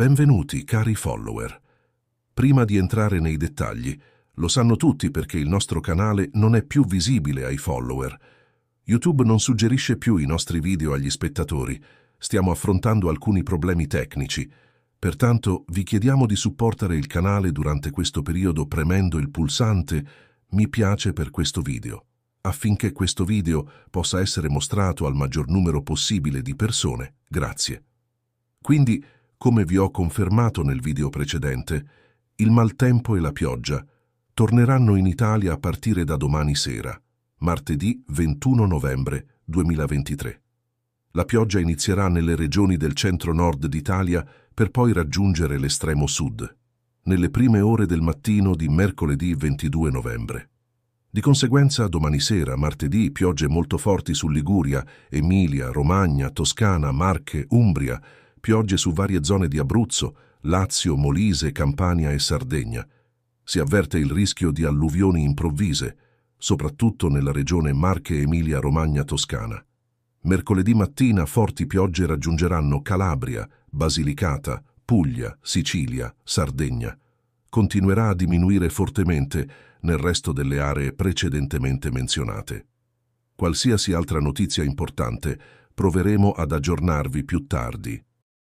Benvenuti, cari follower. Prima di entrare nei dettagli, lo sanno tutti perché il nostro canale non è più visibile ai follower. YouTube non suggerisce più i nostri video agli spettatori. Stiamo affrontando alcuni problemi tecnici. Pertanto vi chiediamo di supportare il canale durante questo periodo premendo il pulsante Mi piace per questo video, affinché questo video possa essere mostrato al maggior numero possibile di persone. Grazie. Quindi come vi ho confermato nel video precedente, il maltempo e la pioggia torneranno in Italia a partire da domani sera, martedì 21 novembre 2023. La pioggia inizierà nelle regioni del centro-nord d'Italia per poi raggiungere l'estremo sud, nelle prime ore del mattino di mercoledì 22 novembre. Di conseguenza, domani sera, martedì, piogge molto forti su Liguria, Emilia, Romagna, Toscana, Marche, Umbria, piogge su varie zone di Abruzzo, Lazio, Molise, Campania e Sardegna. Si avverte il rischio di alluvioni improvvise, soprattutto nella regione Marche Emilia-Romagna-Toscana. Mercoledì mattina forti piogge raggiungeranno Calabria, Basilicata, Puglia, Sicilia, Sardegna. Continuerà a diminuire fortemente nel resto delle aree precedentemente menzionate. Qualsiasi altra notizia importante proveremo ad aggiornarvi più tardi.